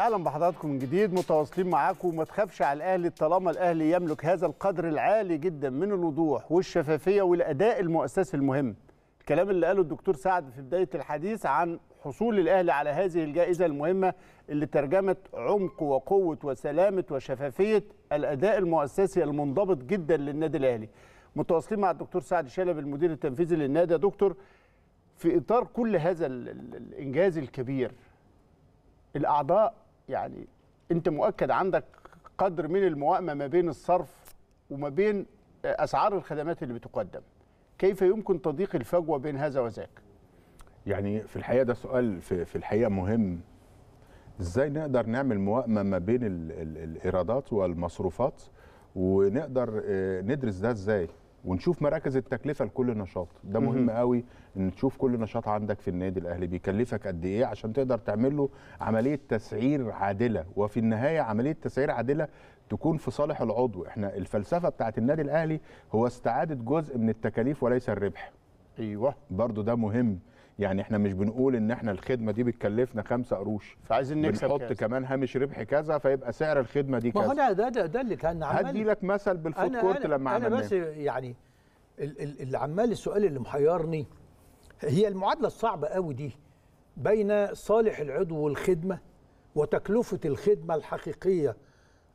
اهلا بحضراتكم من جديد متواصلين معاكم وما تخافش على الاهلي طالما الاهلي يملك هذا القدر العالي جدا من الوضوح والشفافيه والاداء المؤسسي المهم الكلام اللي قاله الدكتور سعد في بدايه الحديث عن حصول الاهلي على هذه الجائزه المهمه اللي ترجمت عمق وقوه وسلامه وشفافيه الاداء المؤسسي المنضبط جدا للنادي الاهلي متواصلين مع الدكتور سعد شلبي المدير التنفيذي للنادي يا دكتور في اطار كل هذا الانجاز الكبير الاعضاء يعني انت مؤكد عندك قدر من الموائمه ما بين الصرف وما بين اسعار الخدمات اللي بتقدم كيف يمكن تضييق الفجوه بين هذا وذاك يعني في الحقيقه ده سؤال في, في الحقيقه مهم ازاي نقدر نعمل موائمه ما بين الايرادات والمصروفات ونقدر آه، ندرس ده ازاي ونشوف مراكز التكلفه لكل نشاط ده مهم قوي ان تشوف كل نشاط عندك في النادي الاهلي بيكلفك قد ايه عشان تقدر تعمل له عمليه تسعير عادله وفي النهايه عمليه تسعير عادله تكون في صالح العضو احنا الفلسفه بتاعت النادي الاهلي هو استعاده جزء من التكاليف وليس الربح ايوه برضو ده مهم يعني احنا مش بنقول ان احنا الخدمه دي بتكلفنا خمسة قروش فعايزين نكسب بنحط كمان هامش ربح كذا فيبقى سعر الخدمه دي كذا ما هو ده, ده ده اللي كان عمال هدي لك مثل بالفود كورت لما عملناه انا بس يعني اللي عمال السؤال اللي محيرني هي المعادله الصعبه قوي دي بين صالح العضو والخدمه وتكلفه الخدمه الحقيقيه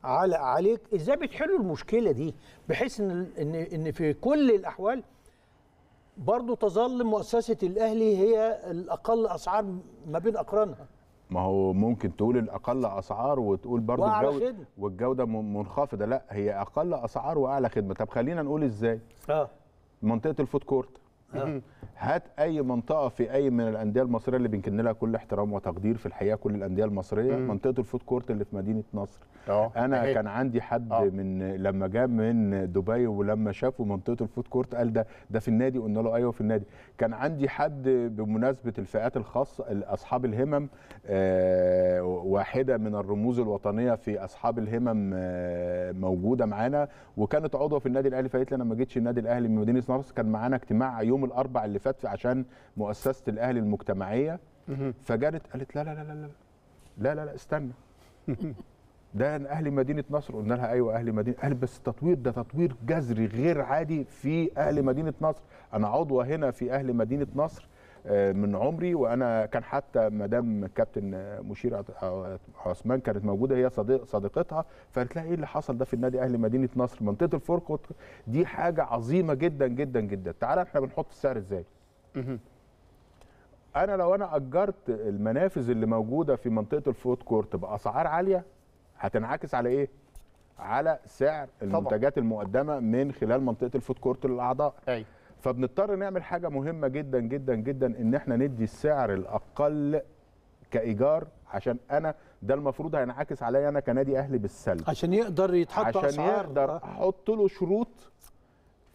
على عليك ازاي بتحلوا المشكله دي بحيث ان ان ان في كل الاحوال برضه تظل مؤسسه الاهلي هي الاقل اسعار ما بين اقرانها ما هو ممكن تقول الاقل اسعار وتقول برضه الجوده خدمة. والجوده منخفضه لا هي اقل اسعار واعلى خدمه طب خلينا نقول ازاي اه منطقه الفود كورت آه. هات اي منطقه في اي من الانديه المصريه اللي بنكن لها كل احترام وتقدير في الحقيقه كل الانديه المصريه مم. منطقه الفود كورت اللي في مدينه نصر أوه. انا أهي. كان عندي حد أوه. من لما جاء من دبي ولما شافوا منطقه الفود كورت قال ده ده في النادي قلنا له ايوه في النادي كان عندي حد بمناسبه الفئات الخاصه اصحاب الهمم آه واحده من الرموز الوطنيه في اصحاب الهمم آه موجوده معانا وكانت عضو في النادي الاهلي فقالت لي انا ما جيتش النادي الاهلي من مدينه نصر كان معانا اجتماع يوم الاربع اللي فات عشان مؤسسه الاهلي المجتمعيه فجرت قالت لا لا لا لا لا لا لا استنى ده اهلي مدينه نصر قلنا لها ايوه اهلي مدينه قالت بس التطوير ده تطوير جذري غير عادي في اهل مدينه نصر انا عضوه هنا في اهل مدينه نصر آه، من عمري وانا كان حتى مدام كابتن مشير آه، عثمان كانت موجوده هي صديق صديقتها فقالت لها ايه اللي حصل ده في النادي الاهلي مدينه نصر منطقه الفرقه دي حاجه عظيمه جدا جدا جدا تعالى احنا بنحط السعر ازاي انا لو انا اجرت المنافذ اللي موجوده في منطقه الفوت كورت باسعار عاليه هتنعكس على ايه على سعر طبعا. المنتجات المقدمه من خلال منطقه الفوت كورت للاعضاء أي. فبنضطر نعمل حاجه مهمه جدا جدا جدا ان احنا ندي السعر الاقل كايجار عشان انا ده المفروض هينعكس عليا انا كنادي اهلي بالسلب عشان يقدر يتحط عشان اسعار عشان يقدر احط له شروط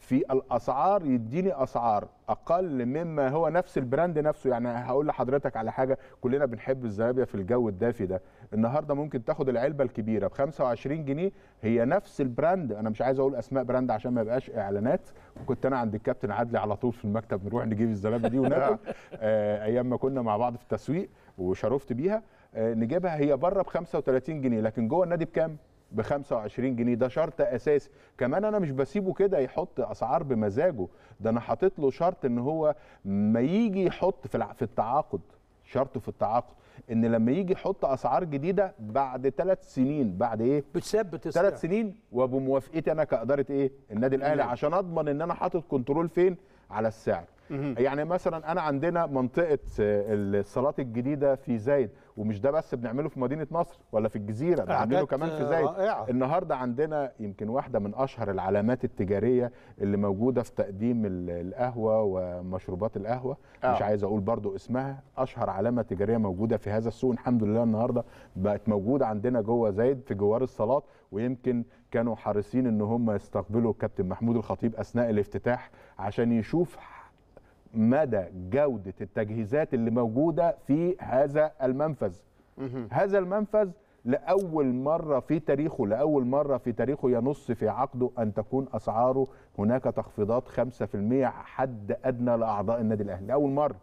في الاسعار يديني اسعار اقل مما هو نفس البراند نفسه يعني هقول لحضرتك على حاجه كلنا بنحب الزرابيا في الجو الدافي ده النهارده ممكن تاخد العلبه الكبيره ب 25 جنيه هي نفس البراند انا مش عايز اقول اسماء براند عشان ما يبقاش اعلانات وكنت انا عند الكابتن عدلي على طول في المكتب نروح نجيب الزرابيا دي وناكل آه ايام ما كنا مع بعض في التسويق وشرفت بيها آه نجيبها هي بره ب 35 جنيه لكن جوه النادي بكام؟ ب 25 جنيه ده شرط اساسي كمان انا مش بسيبه كده يحط اسعار بمزاجه ده انا حاطط له شرط ان هو ما يجي يحط في في التعاقد شرط في التعاقد ان لما يجي يحط اسعار جديده بعد ثلاث سنين بعد ايه بتثبت ثلاث سنين وبموافقتي انا كاداره ايه النادي الاهلي عشان اضمن ان انا حاطط كنترول فين على السعر يعني مثلا انا عندنا منطقه آه، الصالات الجديده في زايد ومش ده بس بنعمله في مدينه نصر ولا في الجزيره بنعمله كمان في زايد رائعة. النهارده عندنا يمكن واحده من اشهر العلامات التجاريه اللي موجوده في تقديم القهوه ومشروبات القهوه أوه. مش عايز اقول برضو اسمها اشهر علامه تجاريه موجوده في هذا السوق الحمد لله النهارده بقت موجوده عندنا جوه زايد في جوار الصالات ويمكن كانوا حريصين ان هم يستقبلوا الكابتن محمود الخطيب اثناء الافتتاح عشان يشوف مدى جودة التجهيزات اللي موجودة في هذا المنفذ هذا المنفذ لأول مرة في تاريخه لأول مرة في تاريخه ينص في عقده أن تكون أسعاره هناك تخفيضات 5% حد أدنى لأعضاء النادي الأهلي لأول مرة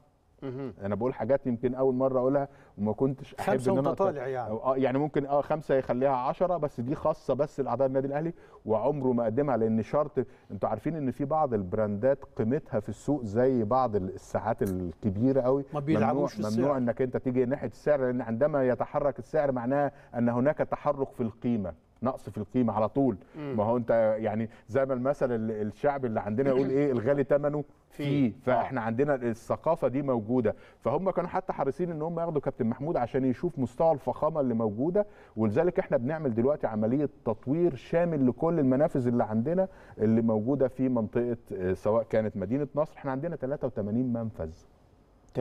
انا بقول حاجات يمكن اول مره اقولها وما كنتش احب خمسة ان انا طالع يعني اه يعني ممكن اه خمسه يخليها 10 بس دي خاصه بس لاعضاء النادي الاهلي وعمره ما قدمها لان شرط انتوا عارفين ان في بعض البراندات قيمتها في السوق زي بعض الساعات الكبيره قوي ما بيلعبوش ممنوع, ممنوع انك انت تيجي ناحيه السعر لان عندما يتحرك السعر معناه ان هناك تحرك في القيمه نقص في القيمه على طول ما هو انت يعني زي ما المثل الشعب اللي عندنا يقول ايه الغالي ثمنه فيه آه. فاحنا عندنا الثقافه دي موجوده فهم كانوا حتى حريصين ان هم ياخدوا كابتن محمود عشان يشوف مستوى الفخامه اللي موجوده ولذلك احنا بنعمل دلوقتي عمليه تطوير شامل لكل المنافذ اللي عندنا اللي موجوده في منطقه آه، سواء كانت مدينه نصر احنا عندنا 83 منفذ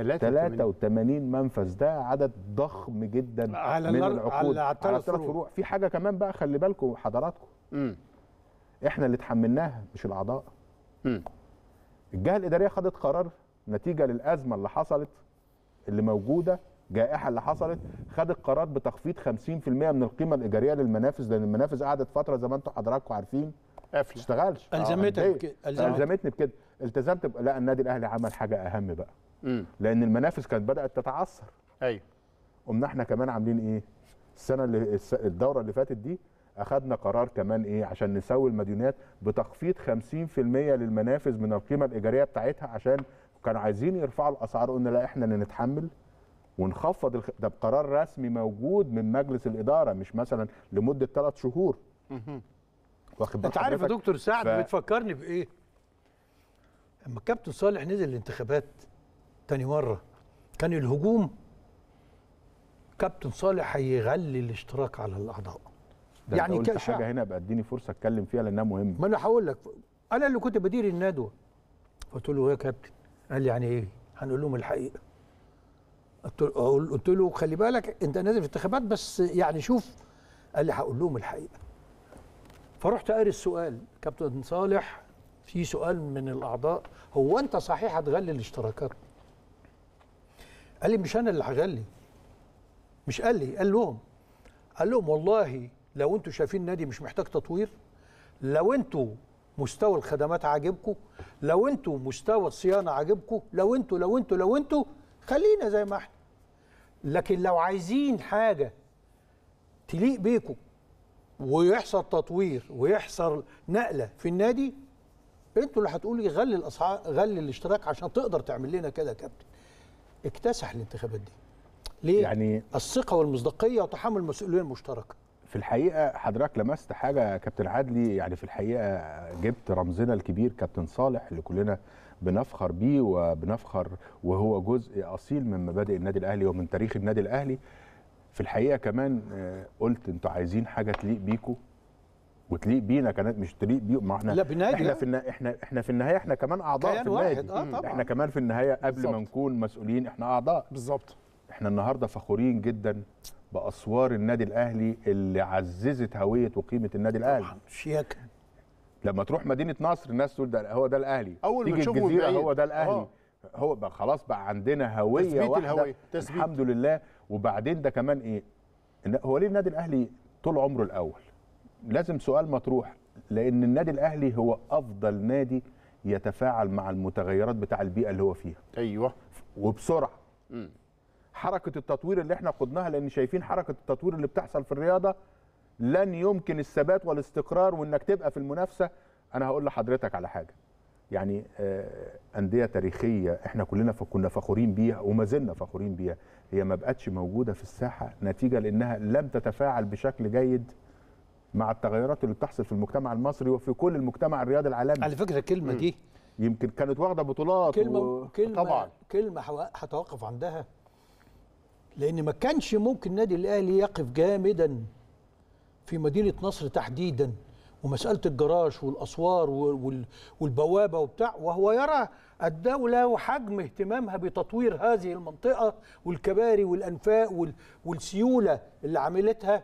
83 منفذ ده عدد ضخم جدا على من العقود على ثلاث فروع في حاجه كمان بقى خلي بالكم حضراتكم احنا اللي تحملناها مش الاعضاء الجهه الاداريه خدت قرار نتيجه للازمه اللي حصلت اللي موجوده جائحه اللي حصلت خدت قرار بتخفيض 50% من القيمه الايجاريه للمنافس لان المنافس قعدت فتره زي ما انتم حضراتكم عارفين قافله ما اشتغلش آه، الزمتك الزمتني بكده التزمت لا النادي الاهلي عمل حاجه اهم بقى مم. لان المنافس كانت بدات تتعثر ايوه قمنا احنا كمان عاملين ايه السنه اللي الدوره اللي فاتت دي اخذنا قرار كمان ايه عشان نسوي المديونات بتخفيض 50% للمنافس من القيمه الايجاريه بتاعتها عشان كانوا عايزين يرفعوا الاسعار قلنا لا احنا اللي نتحمل ونخفض الخ... ده بقرار رسمي موجود من مجلس الاداره مش مثلا لمده ثلاث شهور واخد انت عارف يا دكتور سعد ف... بتفكرني بايه؟ لما الكابتن صالح نزل الانتخابات تاني مره كان الهجوم كابتن صالح هيغلي الاشتراك على الاعضاء ده يعني قلت حاجه هنا بقى اديني فرصه اتكلم فيها لانها مهمه ما انا هقول لك انا اللي كنت بدير الندوه فقلت له يا كابتن قال لي يعني ايه هنقول لهم الحقيقه قلت له خلي بالك انت نازل في انتخابات بس يعني شوف قال لي هقول لهم الحقيقه فرحت قاري السؤال كابتن صالح في سؤال من الاعضاء هو انت صحيح هتغلي الاشتراكات قال لي مش انا اللي هغلي مش قال لي قال لهم قال لهم والله لو انتوا شايفين النادي مش محتاج تطوير لو انتوا مستوى الخدمات عاجبكم لو انتوا مستوى الصيانه عاجبكم لو انتوا لو انتوا لو انتوا خلينا زي ما احنا لكن لو عايزين حاجه تليق بيكم ويحصل تطوير ويحصل نقله في النادي انتوا اللي هتقولوا غلي الاسعار غلي الاشتراك عشان تقدر تعمل لنا كده يا كابتن اكتسح الانتخابات دي ليه يعني الثقه والمصداقيه وتحمل المسؤوليه المشتركه في الحقيقه حضرتك لمست حاجه كابتن عدلي يعني في الحقيقه جبت رمزنا الكبير كابتن صالح اللي كلنا بنفخر بيه وبنفخر وهو جزء اصيل من مبادئ النادي الاهلي ومن تاريخ النادي الاهلي في الحقيقه كمان آه، قلت انتوا عايزين حاجه تليق بيكم وتليق بينا كانت مش تليق بيهم ما احنا لا بنادي احنا في احنا احنا في النهايه احنا كمان اعضاء في النادي آه احنا كمان في النهايه قبل بالزبط. ما نكون مسؤولين احنا اعضاء بالظبط احنا النهارده فخورين جدا باسوار النادي الاهلي اللي عززت هويه وقيمه النادي الاهلي طبعا شياكه لما تروح مدينه نصر الناس تقول ده هو ده الاهلي اول ما تشوفه الجزيره هو ده الاهلي آه. هو بقى خلاص بقى عندنا هويه تثبيت واحده الهوية. تثبيت. الحمد لله وبعدين ده كمان ايه هو ليه النادي الاهلي طول عمره الاول لازم سؤال مطروح لان النادي الاهلي هو افضل نادي يتفاعل مع المتغيرات بتاع البيئه اللي هو فيها ايوه وبسرعه م. حركه التطوير اللي احنا خدناها لان شايفين حركه التطوير اللي بتحصل في الرياضه لن يمكن الثبات والاستقرار وانك تبقى في المنافسه انا هقول لحضرتك على حاجه يعني آه، انديه تاريخيه احنا كلنا كنا فخورين بيها وما زلنا فخورين بيها هي ما بقتش موجوده في الساحه نتيجه لانها لم تتفاعل بشكل جيد مع التغيرات اللي بتحصل في المجتمع المصري وفي كل المجتمع الرياضي العالمي على فكره الكلمه دي يمكن كانت واخده بطولات كلمه و... كلمه طبعا كلمه هتوقف عندها لان ما كانش ممكن النادي الاهلي يقف جامدا في مدينه نصر تحديدا ومساله الجراج والاسوار والبوابه وبتاع وهو يرى الدوله وحجم اهتمامها بتطوير هذه المنطقه والكباري والانفاق والسيوله اللي عملتها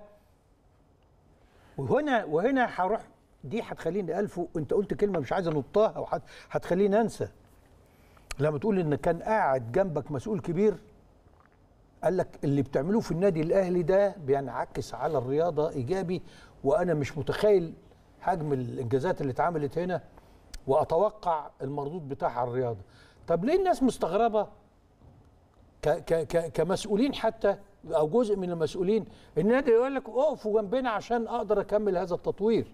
وهنا وهنا هروح دي هتخليني الف انت قلت كلمه مش عايز انطها او هتخليني انسى لما تقول ان كان قاعد جنبك مسؤول كبير قال لك اللي بتعملوه في النادي الاهلي ده بينعكس على الرياضه ايجابي وانا مش متخيل حجم الانجازات اللي اتعملت هنا واتوقع المردود بتاعها على الرياضه طب ليه الناس مستغربه ك ك ك كمسؤولين حتى او جزء من المسؤولين النادي يقول لك اقفوا جنبنا عشان اقدر اكمل هذا التطوير